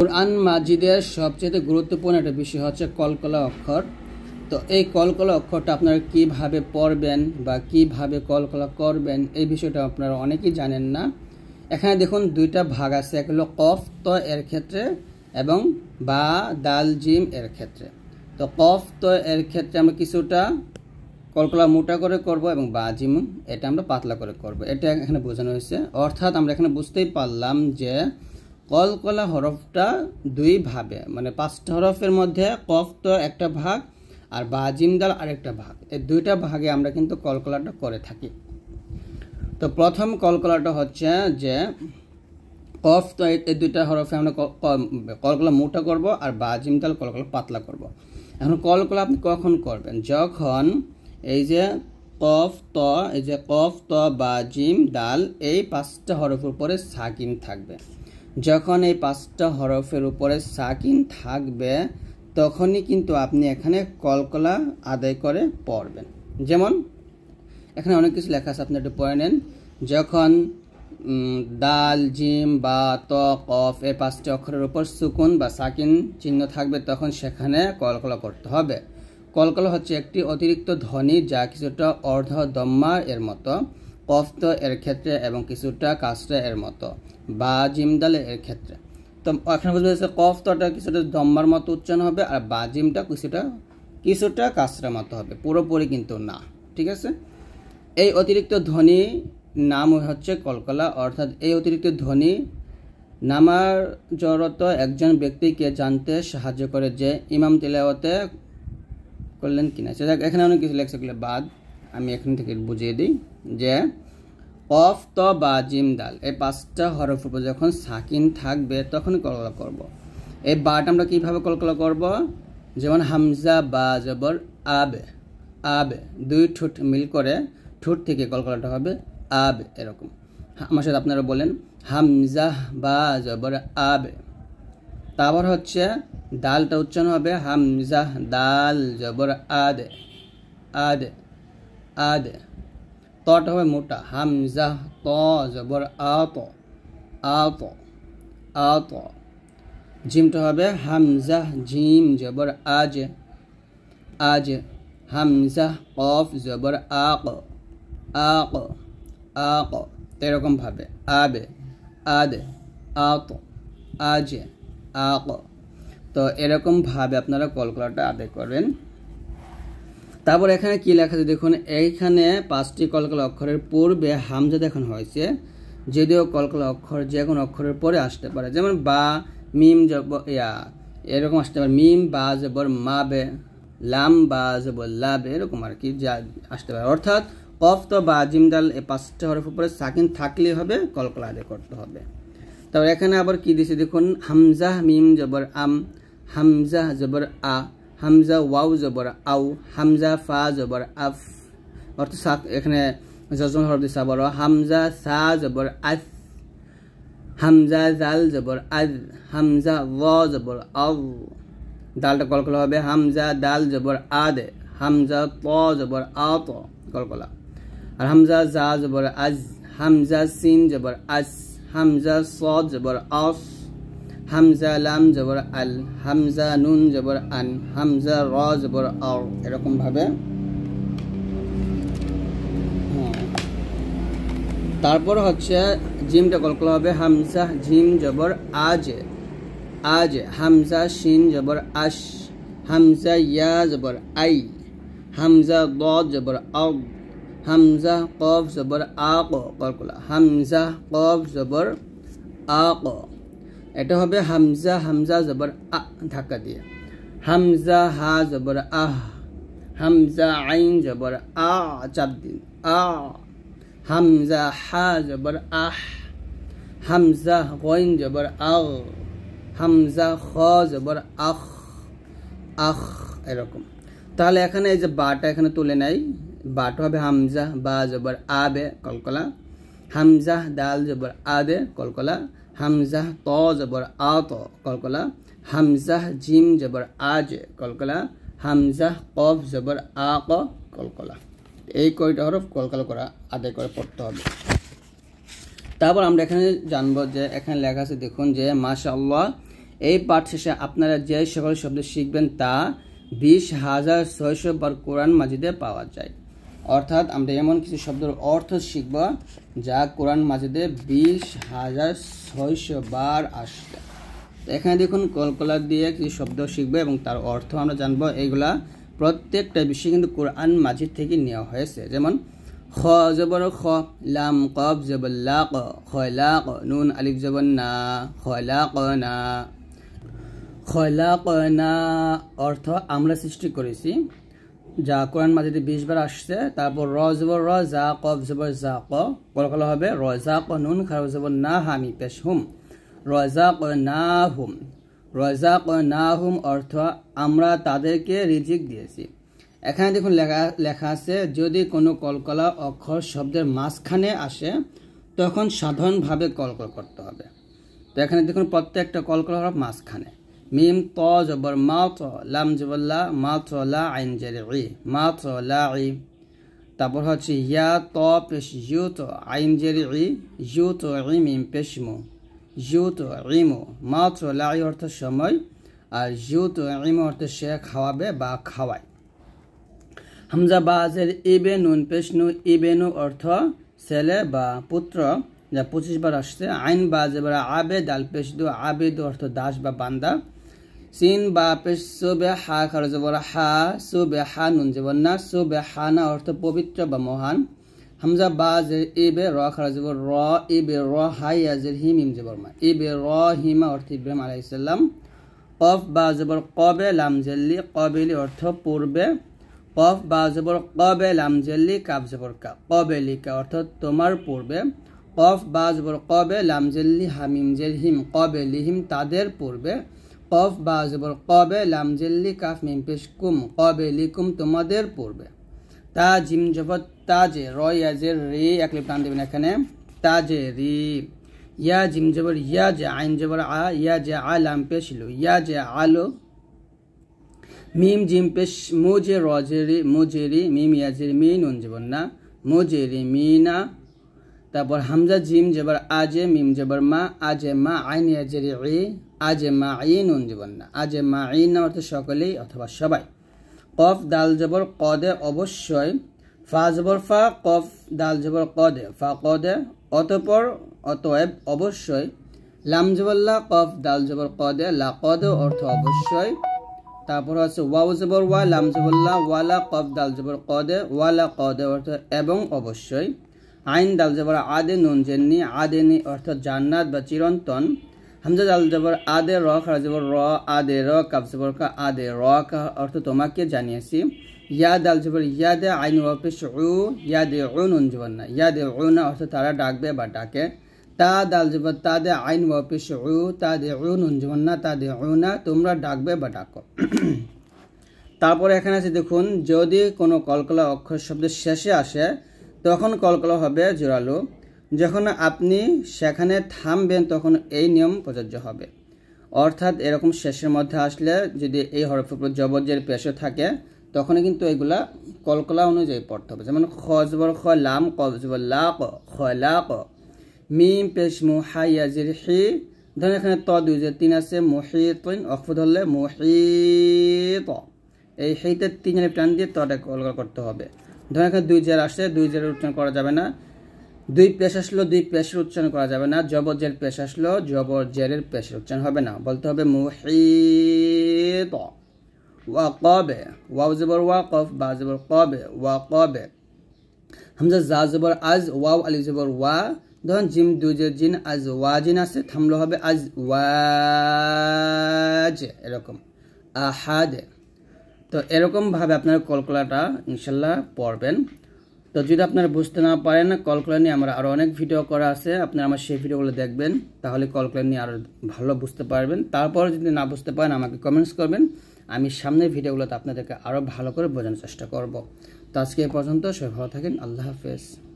কোরআন মাজিদের সবচেয়ে গুরুত্বপূর্ণ একটা বিষয় হচ্ছে কলকলা অক্ষর তো এই কলকলা অক্ষরটা আপনারা কিভাবে পড়বেন বা কিভাবে কলকলা করবেন এই বিষয়টা আপনারা অনেকেই জানেন না এখানে দেখুন দুইটা ভাগ আছে এক হলো কফ ত এর ক্ষেত্রে এবং বা দাল জিম এর ক্ষেত্রে তো কফ ত এর ক্ষেত্রে আমরা কিছুটা কলকলা মোটা করে করব এবং বা জিম এটা আমরা পাতলা করে করব এটা এখানে বোঝানো হয়েছে অর্থাৎ আমরা এখানে বুঝতেই পারলাম যে কলকলা হরফটা দুই ভাবে মানে পাঁচটা হরফের মধ্যে কফ তো একটা ভাগ আর বাজিমদাল আরেকটা ভাগ এই দুইটা ভাগে আমরা কিন্তু কলকলাটা করে থাকি তো প্রথম কলকলাটা হচ্ছে যে কফ তো এই দুইটা হরফে আমরা কলকলা মোটা করব আর বাজিমদাল কলকলা পাতলা করব। এখন কলকলা আপনি কখন করবেন যখন এই যে কফ ত এই যে কফ ত বাজিম ডাল এই পাঁচটা হরফের উপরে সাকিম থাকবে যখন এই পাঁচটা হরফের উপরে সাকিন থাকবে তখনই কিন্তু আপনি এখানে কলকলা আদায় করে পড়বেন যেমন এখানে অনেক কিছু লেখা আছে আপনি একটু পড়ে নেন যখন ডাল জিম বা ত কফ এ পাঁচটি অক্ষরের উপর সুকুন বা সাকিন চিহ্ন থাকবে তখন সেখানে কলকলা করতে হবে কলকলা হচ্ছে একটি অতিরিক্ত ধ্বনি যা কিছুটা অর্ধ দম্মা এর মতো কফ তো এর ক্ষেত্রে এবং কিছুটা কাস্টা এর মতো বা জিমদাল এর ক্ষেত্রে তো এখানে বুঝতে পারছি কফ তোটা কিছুটা দম্বার মতো উচ্চারণ হবে আর বা জিমটা কিছুটা কিছুটা কাস্টার মতো হবে পুরোপুরি কিন্তু না ঠিক আছে এই অতিরিক্ত ধ্বনি নাম হচ্ছে কলকলা অর্থাৎ এই অতিরিক্ত ধ্বনি নামার জড়ত একজন ব্যক্তিকে জানতে সাহায্য করে যে ইমাম তিলাওয়াতে করলেন কিনা সেটা এখানে অনেক কিছু লেখছে বাদ আমি এখান থেকে বুঝিয়ে দিই যে কফ ত বা জিম ডাল এই পাঁচটা হরফ উপর যখন সাকিন থাকবে তখন কলকলা করব। এই বাটা আমরা কীভাবে কলকলা করব যেমন হামজা বা জবর আবে আবে দুই ঠোঁট মিল করে ঠোঁট থেকে কলকলাটা হবে আবে এরকম আমার সাথে আপনারা বলেন হামজা বা জবর আবে তারপর হচ্ছে ডালটা উচ্চারণ হবে হামজা দাল জবর আদে আদে আদ তটা হবে মোটা হামজা ত জবর আত আত আত জিমটা হবে হামজা জিম জবর আজ আজ হামজা কফ জবর আক আক আক এরকমভাবে আবে আদ আত আজ আক তো এরকমভাবে আপনারা কল করাটা আদায় করবেন তারপর এখানে কি লেখা আছে দেখুন এইখানে পাঁচটি কলকাল অক্ষরের পূর্বে হামজা দেখুন হয়েছে যদিও কলকাল অক্ষর যে কোনো অক্ষরের পরে আসতে পারে যেমন বা মিম জব ইয়া এরকম আসতে পারে মিম বা জবর মা বে লাম বা জবর লাব এরকম আর কি যা আসতে পারে অর্থাৎ কফ তো বা জিমদাল এ পাঁচটা হরফ উপরে সাকিন থাকলে হবে কলকলা আদায় করতে হবে তারপর এখানে আবার কি দিছে দেখুন হামজা মিম জবর আম হামজা জবর আ हमजा वाउ जबर आउ हमजा फा जबर आफ अर्थात एखे जजन हर दिशा बर हमजा सा जबर आफ हमजा जाल जबर आज हमजा व जबर अव दाल कल कल हमजा दाल जबर आद हमजा प जबर आत कल कल और हमजा जा जबर आज हमजा सिन जबर आज हमजा स जबर अफ হামজা লাম জবর আল হামজা নুন জবর আন হামজা র জবর আও এরকমভাবে হ্যাঁ। তারপর হচ্ছে জিমটা কলকল হবে হামজা জিম জবর আজ আজ হামজা শিন জবর আশ হামজা ইয়া জবর আই হামজা দ জবর আও হামজা কফ জবর আ কলকলা হামজা কফ জবর আ এটা হবে হামজা হামজা জবর আ ধাক্কা দিয়ে হামজা হা জবর আহ হামজা আইন জবর আ চাপ দিন আ হামজা হা জবর আহ হামজা গইন জবর আহ হামজা খ জবর আখ আখ এরকম তাহলে এখানে এই যে বাটা এখানে তুলে নাই বাট হবে হামজা বা জবর আবে কলকলা হামজা দাল জবর আদে কলকলা হামজাহ ত জবর আ ত কলকলা হামজাহ জিম জবর আজ কলকলা হামজাহ কফ জবর আ ক কলকলা এই কয়টা হরফ কলকাল করা আদায় করে পড়তে হবে তারপর আমরা এখানে জানবো যে এখানে লেখা আছে দেখুন যে মাশাল্লাহ এই পাঠ শেষে আপনারা যে সকল শব্দ শিখবেন তা বিশ হাজার ছয়শো বার কোরআন মাজিদে পাওয়া যায় অর্থাৎ আমরা এমন কিছু শব্দের অর্থ শিখব যা কোরআন মাজিদে বিশ হাজার ছয়শো বার আসবে এখানে দেখুন কলকলার দিয়ে কিছু শব্দ শিখবে এবং তার অর্থ আমরা জানব এইগুলা প্রত্যেকটা বিষয় কিন্তু কোরআন মাজিদ থেকে নেওয়া হয়েছে যেমন খ জবর খ লাম কব জবর ক খয়লা ক নুন আলিফ জবন না খয়লা ক না খয়লা ক না অর্থ আমরা সৃষ্টি করেছি যা কোরআন মাজিদে বিশ বার আসছে তারপর র জবর র জা কফ জবর জা ক কল হবে র জা ক নুন খারব জবর না হামি পেশ হুম রজা ক না হুম রজা ক না হুম অর্থ আমরা তাদেরকে রিজিক দিয়েছি এখানে দেখুন লেখা লেখা আছে যদি কোনো কলকলা অক্ষর শব্দের মাঝখানে আসে তখন সাধারণভাবে কলকল করতে হবে তো এখানে দেখুন প্রত্যেকটা কলকলা হল মাঝখানে মিম ত জবর মা ত লাম জবল্লা মা ত লা আইন জেরে ই মা ত লা ই তারপর হচ্ছে ইয়া ত পেশ ইউ তো আইন জেরি ই ইউ তো ই মিম পেশমো ইউ তো ইমো মা তো লা ই অর্থ সময় আর ইউ তো ইমো অর্থ সে খাওয়াবে বা খাওয়ায় হামজা বাজের ইবে নুন পেশনু নু অর্থ ছেলে বা পুত্র যা পঁচিশ বার আসছে আইন বাজে ডাল আবেদ আল আবে আবেদ অর্থ দাস বা বান্দা সিন বা সুবে হা খরচ বলা হা সুবে হা নুন যাব না সুবে হানা অর্থ পবিত্র বা মহান হামজা বা জের এ বে র খরচ র এ বে র হাই আজের হিম ইম জবর মা এ বে র হিমা অর্থ ইব্রাহিম আলাইসাল্লাম কফ বা জবর কবে লাম জেল্লি কবেলি অর্থ পূর্বে কফ বা জবর কবে লাম জেল্লি কাব জবর কা কবেলিকা অর্থ তোমার পূর্বে কফ বা জবর কবে লাম জেল্লি হামিম জেল হিম কবেলি হিম তাদের পূর্বে কফ বা জবর কবে লামজেল্লি কাফ মিমপেশ কুম কবে লিকুম তোমাদের পড়বে তা জিম জবর তাজে রয়াজের রে এক প্রাণ দেবেন এখানে তাজে রি ইয়া জিম জবর ইয়া যে আইন জবর আ ইয়া যে আ লাম পেশ লো ইয়া যে আলো মিম জিম পেশ মুজে রজেরি মুজেরি মিম ইয়াজের মিন অঞ্জবর না মুজেরি মিনা তারপর হামজা জিম যেবার আজে মিম যেবার মা আজে মা আইন আজে মা আইন নুন জেবার না আজে মা আইন না সকলেই অথবা সবাই কফ দাল যেবর কদে অবশ্যই ফা যেবর ফা কফ দাল যেবর কদে ফা কদে অতপর অতএব অবশ্যই লাম জবল্লা কফ দাল জবর কদে লা কদ অর্থ অবশ্যই তারপর আছে ওয়াও জবর ওয়া লাম জবল্লা ওয়ালা কফ দাল জবর কদে ওয়ালা কদে অর্থ এবং অবশ্যই আইন দাল জবর আদে নুন জেননি নি অর্থাৎ জান্নাত বা চিরন্তন হামজা দাল জবর আদে র খারা জবর র আদে র কাব জবর কা আদে র কা অর্থ তোমাকে জানিয়েছি ইয়া দাল জবর দে আইন উ ইয়া দে উ নুন জবর না দে উ না অর্থ তারা ডাকবে বা ডাকে তা দাল জবর তা দে আইন ওয়াপে উ তা দে উ নুন জবর না তা দে উ না তোমরা ডাকবে বা ডাকো তারপরে এখানে আছে দেখুন যদি কোনো কলকলা অক্ষর শব্দের শেষে আসে তখন কলকলা হবে জোরালো যখন আপনি সেখানে থামবেন তখন এই নিয়ম প্রযোজ্য হবে অর্থাৎ এরকম শেষের মধ্যে আসলে যদি এই হরফের জবজের পেশে থাকে তখন কিন্তু এগুলা কলকলা অনুযায়ী পড়তে হবে যেমন খজবর জবর খ লাম ক জবর খ মিম পেশ মু হাইয়াজির হি ধরেন এখানে ত দুই যে তিন আছে মহিতিন অক্ষ ধরলে মহিত এই সেইটা তিন প্রাণ দিয়ে তটা কলকলা করতে হবে ধরেন এখানে দুই জেল আসছে দুই জের উচ্চারণ করা যাবে না দুই পেশ আসলো দুই পেশের উচ্চারণ করা যাবে না জবর জেল পেশ আসলো জবর জেরের পেশের উচ্চারণ হবে না বলতে হবে মুহিত ওয়াকবে ওয়াও জবর ওয়াকফ বা জবর কবে ওয়া কবে হামজা জা জবর আজ ওয়াও আলি জবর ওয়া ধরুন জিম দুই দুজের জিন আজ ওয়া জিন আছে থামলো হবে আজ ওয়াজ এরকম আহাদ তো এরকমভাবে আপনারা কলকলাটা ইনশাল্লাহ পড়বেন তো যদি আপনারা বুঝতে না পারেন কলকলা নিয়ে আমার আরও অনেক ভিডিও করা আছে আপনারা আমার সেই ভিডিওগুলো দেখবেন তাহলে কলকলা নিয়ে আরও ভালো বুঝতে পারবেন তারপরে যদি না বুঝতে পারেন আমাকে কমেন্টস করবেন আমি সামনের ভিডিওগুলোতে আপনাদেরকে আরও ভালো করে বোঝানোর চেষ্টা করব তো আজকে এ পর্যন্ত সবাই ভালো থাকেন আল্লাহ হাফেজ